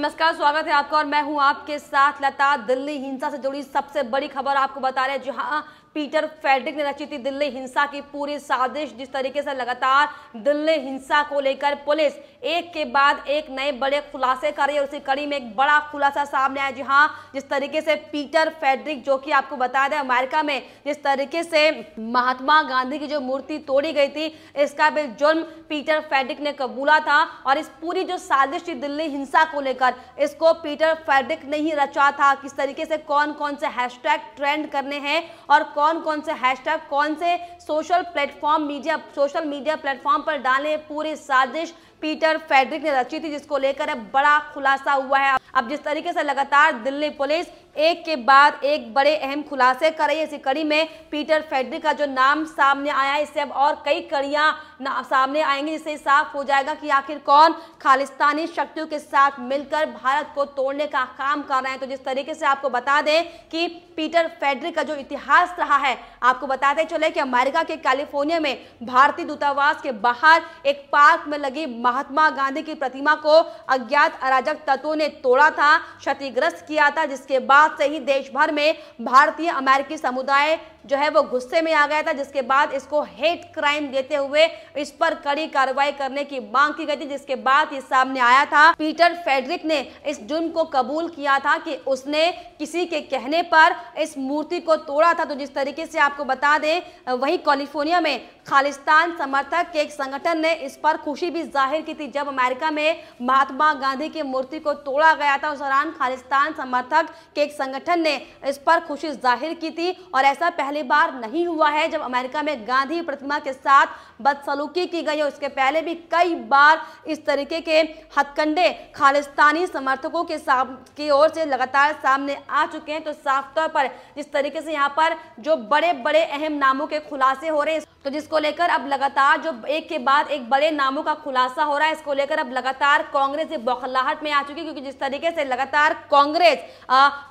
नमस्कार स्वागत है आपका और मैं हूं आपके साथ लता दिल्ली हिंसा से जुड़ी सबसे बड़ी खबर आपको बता रहे हैं जहां पीटर फेडरिक ने रची थी दिल्ली हिंसा की पूरी साजिश जिस तरीके से लगातार दिल्ली हिंसा को लेकर पुलिस एक के बाद एक नए बड़े खुलासे कर रही है उसी कड़ी में एक बड़ा खुलासा सामने आया जहां जिस तरीके से पीटर फेडरिक जो कि आपको बता दें अमेरिका में जिस तरीके से महात्मा गांधी की जो मूर्ति तोड़ी गई थी इसका भी जुर्म पीटर फेडरिक ने कबूला था और इस पूरी जो साजिश थी दिल्ली हिंसा को लेकर इसको पीटर फेडरिक ने ही रचा था किस तरीके से कौन कौन से हैशटैग ट्रेंड करने हैं और कौन कौन कौन से हैशटैग कौन से social platform media social media platform पर डाले पूरी साजिश पीटर फेडरिक ने रची थी जिसको लेकर अब बड़ा खुलासा हुआ है अब जिस तरीके से लगातार दिल्ली पुलिस एक के बाद एक बड़े अहम खुलासे कर रही है इसी कड़ी में पीटर फेडरिक का जो नाम सामने आया है इससे अब और कई कड़ियां सामने आएंगी जिससे साफ हो जाएगा कि आखिर कौन खालिस्तानी शक्तियों के साथ मिलकर भारत को तोड़ने का काम कर रहे हैं तो जिस तरीके से आपको बता दें कि पीटर फेडरिक का जो इतिहास रहा है आपको बताते चले कि अमेरिका के कैलिफोर्निया में भारतीय दूतावास के बाहर एक पार्क में लगी महात्मा गांधी की प्रतिमा को अज्ञात अराजक तत्वों ने तोड़ा था क्षतिग्रस्त किया था जिसके बाद बाद से ही देश भर में भारतीय अमेरिकी समुदाय जो है वो गुस्से में आ गया था जिसके बाद इसको हेट क्राइम देते हुए इस पर कड़ी कार्रवाई करने की मांग की गई थी जिसके बाद ये सामने आया था पीटर फेडरिक ने इस जुर्म को कबूल किया था कि उसने किसी के कहने पर इस मूर्ति को तोड़ा था तो जिस तरीके से आपको बता दें वही कैलिफोर्निया में खालिस्तान समर्थक के एक संगठन ने इस पर खुशी भी जाहिर की थी जब अमेरिका में महात्मा गांधी की मूर्ति को तोड़ा गया था उस दौरान खालिस्तान समर्थक के एक संगठन ने इस पर खुशी जाहिर की थी और ऐसा पहली बार नहीं हुआ है जब अमेरिका में गांधी प्रतिमा के साथ बदसलूकी की गई है उसके पहले भी कई बार इस तरीके के हथकंडे खालिस्तानी समर्थकों के की ओर से लगातार सामने आ चुके हैं तो साफ तौर पर जिस तरीके से यहाँ पर जो बड़े बड़े अहम नामों के खुलासे हो रहे हैं तो जिसको लेकर अब लगातार जो एक के बाद एक बड़े नामों का खुलासा हो रहा है इसको लेकर अब लगातार कांग्रेस बौखलाहट में आ चुकी है क्योंकि जिस तरीके से लगातार कांग्रेस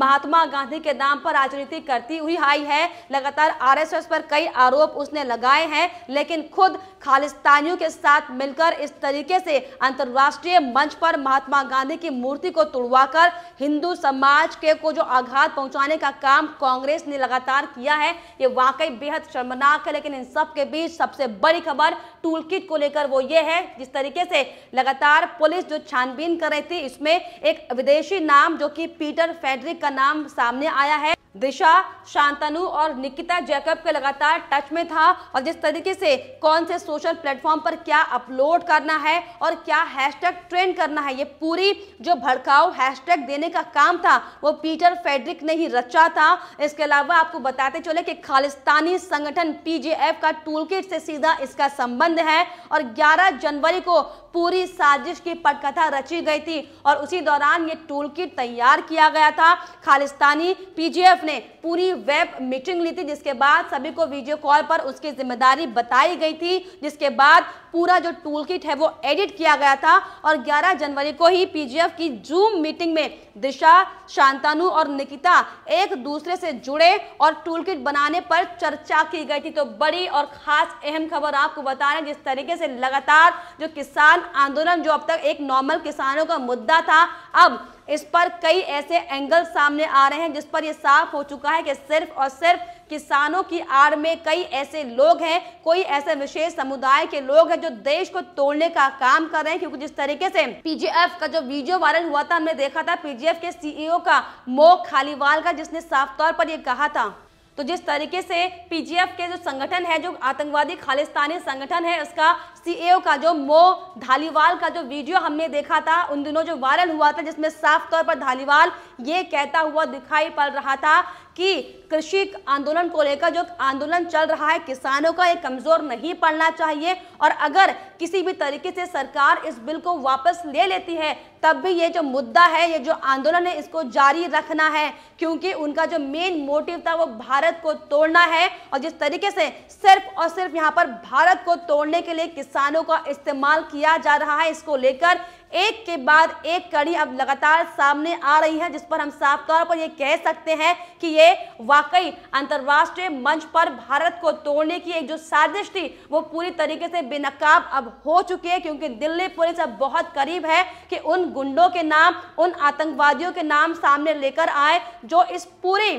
महात्मा गांधी के नाम पर राजनीति करती हुई आई है लगातार आरएसएस पर कई आरोप उसने लगाए हैं लेकिन खुद खालिस्तानियों के साथ मिलकर इस तरीके से अंतर्राष्ट्रीय मंच पर महात्मा गांधी की मूर्ति को तुड़वाकर हिंदू समाज के को जो आघात पहुंचाने का काम कांग्रेस ने लगातार किया है ये वाकई बेहद शर्मनाक है लेकिन इन सब सबके बीच सबसे बड़ी खबर टूलकिट को लेकर वो ये है जिस तरीके से लगातार पुलिस जो छानबीन कर रही थी इसमें एक विदेशी नाम जो कि पीटर फेडरिक का नाम सामने आया है दिशा शांतनु और निकिता जैकब के लगातार टच में था और जिस तरीके से कौन से सोशल प्लेटफॉर्म पर क्या अपलोड करना है और क्या हैशटैग ट्रेंड करना है ये पूरी जो भड़काऊ हैशटैग देने का काम था वो पीटर फेडरिक ने ही रचा था इसके अलावा आपको बताते चले कि खालिस्तानी संगठन पीजेएफ का टूलकिट से सीधा इसका संबंध है और 11 जनवरी को पूरी साजिश की पटकथा रची गई थी और उसी दौरान ये टूलकिट तैयार किया गया था खालिस्तानी पीजीएफ ने पूरी वेब मीटिंग ली थी जिसके बाद सभी को वीडियो कॉल पर उसकी जिम्मेदारी बताई गई थी जिसके बाद पूरा जो टूल है वो एडिट किया गया था और ग्यारह जनवरी को ही पीजीएफ की जूम मीटिंग में दिशा शांतानु और निकिता एक दूसरे से जुड़े और टूलकिट बनाने पर चर्चा की गई थी तो बड़ी और खास अहम खबर आपको बता रहे हैं जिस तरीके से लगातार जो किसान आंदोलन जो अब तक एक नॉर्मल किसानों का मुद्दा था अब इस पर कई ऐसे एंगल सामने आ रहे हैं जिस पर यह साफ हो चुका है कि सिर्फ और सिर्फ किसानों की आड़ में कई ऐसे लोग हैं कोई ऐसे विशेष समुदाय के लोग हैं जो देश को तोड़ने का काम कर रहे हैं क्योंकि जिस तरीके से पीजीएफ का जो वीडियो वायरल हुआ था हमने देखा था पीजीएफ के सीईओ e का मोह खालीवाल का जिसने साफ तौर पर यह कहा था तो जिस तरीके से पीजीएफ के जो संगठन है जो आतंकवादी खालिस्तानी संगठन है उसका सीएओ e का जो मो धालीवाल का जो वीडियो हमने देखा था उन दिनों जो वायरल हुआ था जिसमें साफ तौर पर धालीवाल ये कहता हुआ दिखाई पड़ रहा था कि कृषि आंदोलन को लेकर जो आंदोलन चल रहा है किसानों का ये कमजोर नहीं पड़ना चाहिए और अगर किसी भी तरीके से सरकार इस बिल को वापस ले लेती है तब भी ये जो मुद्दा है ये जो आंदोलन है इसको जारी रखना है क्योंकि उनका जो मेन मोटिव था वो भारत को तोड़ना है और जिस तरीके से सिर्फ और सिर्फ यहाँ पर भारत को तोड़ने के लिए किसान किसानों का इस्तेमाल किया जा रहा है इसको लेकर एक के बाद एक कड़ी अब लगातार सामने आ रही है जिस पर हम साफ तौर पर यह कह सकते हैं कि ये वाकई अंतर्राष्ट्रीय मंच पर भारत को तोड़ने की एक जो साजिश थी वो पूरी तरीके से बेनकाब अब हो चुकी है क्योंकि दिल्ली पुलिस अब बहुत करीब है कि उन गुंडों के नाम उन आतंकवादियों के नाम सामने लेकर आए जो इस पूरी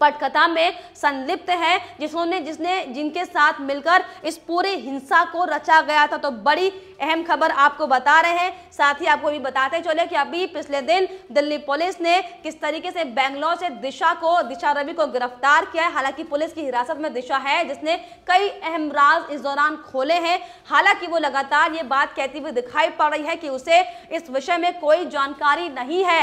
पटकथा में संलिप्त है जिसने जिसने जिनके साथ मिलकर इस पूरे हिंसा को रचा गया था तो बड़ी अहम खबर आपको बता रहे हैं साथ ही आपको भी बताते चले कि अभी पिछले दिन दिल्ली पुलिस ने किस तरीके से बैंगलोर से दिशा को दिशा रवि को गिरफ्तार किया है हालांकि पुलिस की हिरासत में दिशा है जिसने कई अहम राज इस दौरान खोले हैं हालांकि वो लगातार ये बात कहती हुई दिखाई पड़ रही है कि उसे इस विषय में कोई जानकारी नहीं है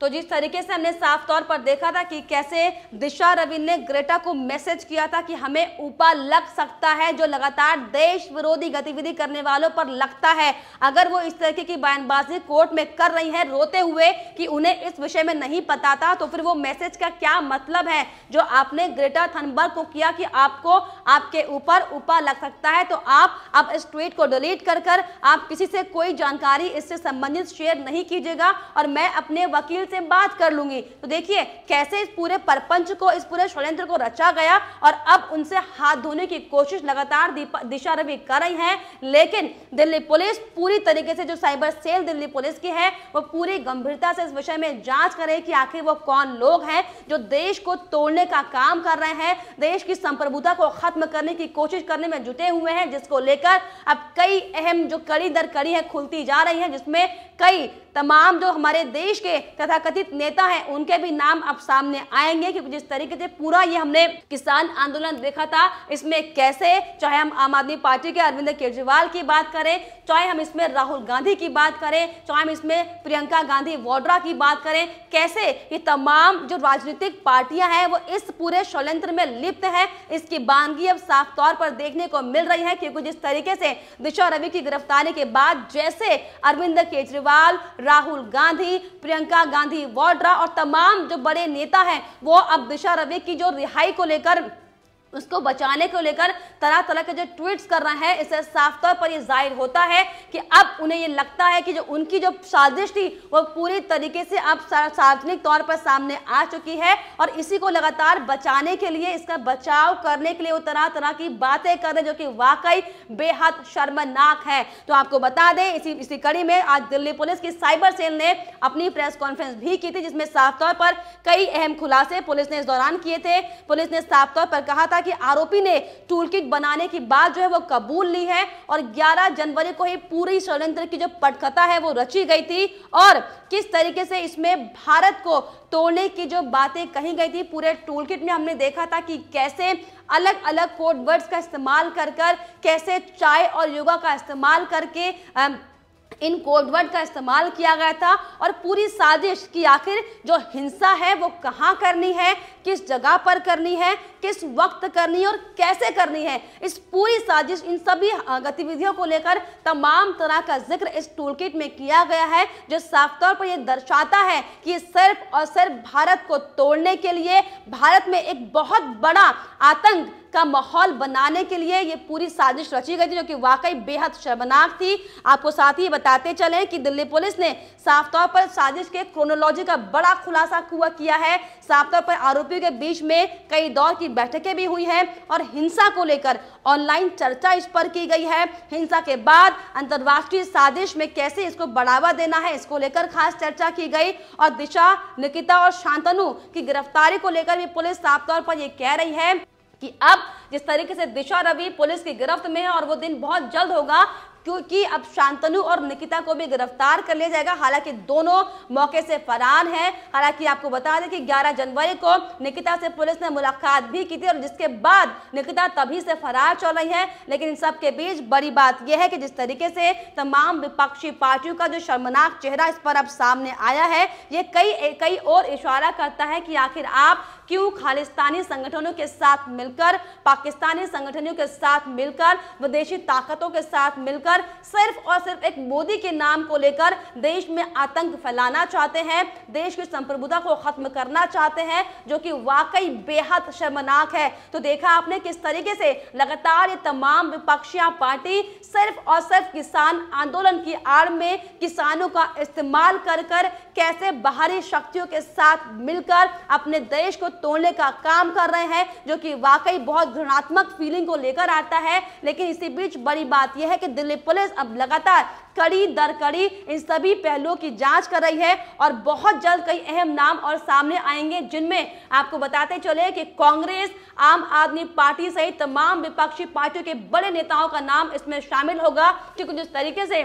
तो जिस तरीके से हमने साफ तौर पर देखा था कि कैसे दिशा रवि ने ग्रेटा को मैसेज किया था कि हमें ऊपर लग सकता है जो लगातार देश विरोधी गतिविधि करने वालों पर लगता है अगर वो इस तरीके की बयानबाजी कोर्ट में कर रही है रोते हुए कि उन्हें इस विषय में नहीं पता था तो फिर वो मैसेज का क्या मतलब है जो आपने ग्रेटा थनबर्ग को किया कि आपको आपके ऊपर ऊपर लग सकता है तो आप अब इस ट्वीट को डिलीट कर कर आप किसी से कोई जानकारी इससे संबंधित शेयर नहीं कीजिएगा और मैं अपने वकील से बात कर लूंगी तो देखिए कैसे इस पूरे परपंच को इस पूरे षड्यंत्र को रचा गया और अब उनसे हाथ धोने की कोशिश लगातार दिशा रवि कर रही है लेकिन दिल्ली पुलिस पूरी तरीके से जो साइबर सेल दिल्ली पुलिस की है वो पूरी गंभीरता से इस विषय में जांच करे कि आखिर वो कौन लोग हैं जो देश को तोड़ने का काम कर रहे हैं देश की संप्रभुता को खत्म करने की कोशिश करने में जुटे हुए हैं जिसको लेकर अब कई अहम जो कड़ी दर कड़ी है खुलती जा रही है जिसमें कई तमाम जो हमारे देश के तथा तथाकथित नेता हैं उनके भी नाम अब सामने आएंगे क्योंकि जिस तरीके से पूरा ये हमने किसान आंदोलन देखा था इसमें कैसे चाहे हम आम आदमी पार्टी के अरविंद केजरीवाल की बात करें चाहे हम इसमें राहुल गांधी की बात करें चाहे हम इसमें प्रियंका गांधी वाड्रा की बात करें कैसे ये तमाम जो राजनीतिक पार्टियां हैं वो इस पूरे षड्यंत्र में लिप्त है इसकी बानगी अब साफ तौर पर देखने को मिल रही है क्योंकि जिस तरीके से दिशा रवि की गिरफ्तारी के बाद जैसे अरविंद केजरीवाल राहुल गांधी प्रियंका गांधी गांधी वाड्रा और तमाम जो बड़े नेता हैं वो अब दिशा रवि की जो रिहाई को लेकर उसको बचाने को लेकर तरह तरह के जो ट्वीट्स कर रहे हैं इससे साफ तौर पर ये जाहिर होता है कि अब उन्हें ये लगता है कि जो उनकी जो साजिश थी वो पूरी तरीके से अब सार्वजनिक तौर पर सामने आ चुकी है और इसी को लगातार बचाने के लिए इसका बचाव करने के लिए वो तरह तरह की बातें कर रहे जो कि वाकई बेहद शर्मनाक है तो आपको बता दें इसी इसी कड़ी में आज दिल्ली पुलिस की साइबर सेल ने अपनी प्रेस कॉन्फ्रेंस भी की थी जिसमें साफ तौर पर कई अहम खुलासे पुलिस ने इस दौरान किए थे पुलिस ने साफ तौर पर कहा था था कि आरोपी ने टूल बनाने की बात जो है वो कबूल ली है और 11 जनवरी को ही पूरी षडयंत्र की जो पटकथा है वो रची गई थी और किस तरीके से इसमें भारत को तोड़ने की जो बातें कही गई थी पूरे टूल में हमने देखा था कि कैसे अलग अलग कोड वर्ड्स का इस्तेमाल कर कर कैसे चाय और योगा का इस्तेमाल करके आ, इन कोडवर्ड का इस्तेमाल किया गया था और पूरी साजिश की आखिर जो हिंसा है वो कहाँ करनी है किस जगह पर करनी है किस वक्त करनी है और कैसे करनी है इस पूरी साजिश इन सभी गतिविधियों को लेकर तमाम तरह का जिक्र इस टूल में किया गया है जो साफ तौर पर यह दर्शाता है कि सिर्फ और सिर्फ भारत को तोड़ने के लिए भारत में एक बहुत बड़ा आतंक का माहौल बनाने के लिए ये पूरी साजिश रची गई थी जो कि वाकई बेहद शर्मनाक थी आपको साथ ही बताते चलें कि दिल्ली पुलिस ने साफ तौर पर साजिश के क्रोनोलॉजी का बड़ा खुलासा हुआ किया है साफ तौर पर आरोपी मंत्रियों के बीच में कई दौर की बैठकें भी हुई हैं और हिंसा को लेकर ऑनलाइन चर्चा इस पर की गई है हिंसा के बाद अंतर्राष्ट्रीय साजिश में कैसे इसको बढ़ावा देना है इसको लेकर खास चर्चा की गई और दिशा निकिता और शांतनु की गिरफ्तारी को लेकर भी पुलिस साफ तौर पर यह कह रही है कि अब जिस तरीके से दिशा रवि पुलिस की गिरफ्त में है और वो दिन बहुत जल्द होगा क्योंकि अब शांतनु और निकिता को भी गिरफ्तार कर लिया जाएगा हालांकि दोनों मौके से फरार हैं हालांकि आपको बता दें कि 11 जनवरी को निकिता से पुलिस ने मुलाकात भी की थी और जिसके बाद निकिता तभी से फरार चल रही है लेकिन इन सब के बीच बड़ी बात यह है कि जिस तरीके से तमाम विपक्षी पार्टियों का जो शर्मनाक चेहरा इस पर अब सामने आया है ये कई कई और इशारा करता है कि आखिर आप क्यों खालिस्तानी संगठनों के साथ मिलकर पाकिस्तानी संगठनों के साथ मिलकर विदेशी ताकतों के साथ मिलकर सिर्फ और सिर्फ एक मोदी के नाम को लेकर देश में आतंक फैलाना चाहते हैं देश की संप्रभुता को खत्म करना चाहते हैं जो कि वाकई बेहद शर्मनाक है तो देखा आपने किस तरीके से लगातार ये तमाम विपक्षी पार्टी सिर्फ और सिर्फ किसान आंदोलन की आड़ में किसानों का इस्तेमाल कर कर कैसे बाहरी शक्तियों के साथ मिलकर अपने देश को तोड़ने का काम कर रहे हैं जो कि वाकई बहुत घृणात्मक फीलिंग को लेकर आता है लेकिन इसी बीच बड़ी बात यह है कि दिल्ली पुलिस अब लगातार कड़ी दर कड़ी इन सभी पहलुओं की जांच कर रही है और बहुत जल्द कई अहम नाम और सामने आएंगे जिनमें आपको बताते चले कि कांग्रेस आम आदमी पार्टी सहित तमाम विपक्षी पार्टियों के बड़े नेताओं का नाम इसमें शामिल होगा क्योंकि जिस तरीके से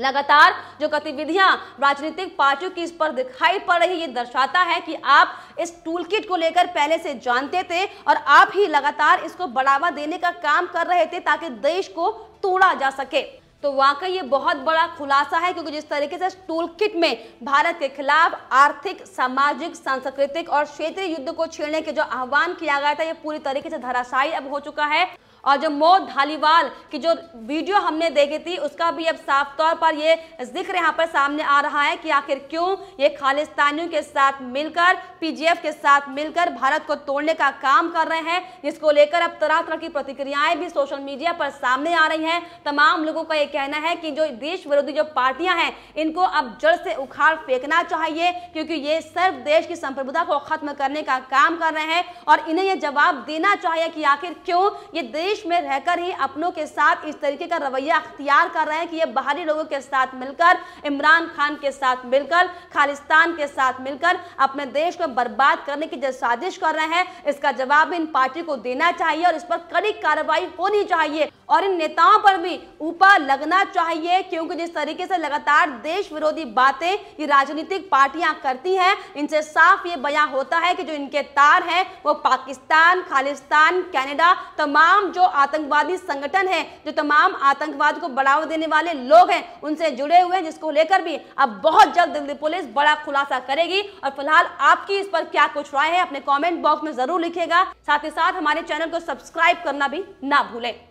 लगातार जो गतिविधियां राजनीतिक पार्टियों की इस पर दिखाई पड़ रही है ये दर्शाता है कि आप इस टूल किट को लेकर पहले से जानते थे और आप ही लगातार इसको बढ़ावा देने का काम कर रहे थे ताकि देश को तोड़ा जा सके तो वाकई ये बहुत बड़ा खुलासा है क्योंकि जिस तरीके से टूल किट में भारत के खिलाफ आर्थिक सामाजिक सांस्कृतिक और क्षेत्रीय युद्ध को छेड़ने के जो आह्वान किया गया था ये पूरी तरीके से धराशायी अब हो चुका है और जो मोद धालीवाल की जो वीडियो हमने देखी थी उसका भी अब साफ तौर पर ये जिक्र यहाँ पर सामने आ रहा है कि आखिर क्यों ये खालिस्तानियों के साथ मिलकर पीजीएफ के साथ मिलकर भारत को तोड़ने का काम कर रहे हैं जिसको लेकर अब तरह तरह की प्रतिक्रियाएं भी सोशल मीडिया पर सामने आ रही हैं तमाम लोगों का एक कहना है कि जो देश विरोधी जो पार्टियां हैं इनको अब जड़ से उखाड़ फेंकना चाहिए क्योंकि ये सर्व देश की संप्रभुता को खत्म करने का काम कर रहे हैं और इन्हें यह जवाब देना चाहिए कि आखिर क्यों ये देश में रहकर ही अपनों के साथ इस तरीके का रवैया अख्तियार कर रहे हैं कि ये बाहरी लोगों के साथ मिलकर इमरान खान के साथ मिलकर खालिस्तान के साथ मिलकर अपने देश को बर्बाद करने की जो साजिश कर रहे हैं इसका जवाब इन पार्टी को देना चाहिए और इस पर कड़ी कार्रवाई होनी चाहिए और इन नेताओं पर भी ऊपर लगना चाहिए क्योंकि जिस तरीके से लगातार देश विरोधी बातें ये राजनीतिक पार्टियां करती हैं इनसे साफ ये बयां होता है कि जो इनके तार हैं वो पाकिस्तान खालिस्तान कैनेडा तमाम जो आतंकवादी संगठन है जो तमाम आतंकवाद को बढ़ावा देने वाले लोग हैं उनसे जुड़े हुए हैं जिसको लेकर भी अब बहुत जल्द दिल्ली पुलिस बड़ा खुलासा करेगी और फिलहाल आपकी इस पर क्या कुछ राय है अपने कॉमेंट बॉक्स में जरूर लिखेगा साथ ही साथ हमारे चैनल को सब्सक्राइब करना भी ना भूलें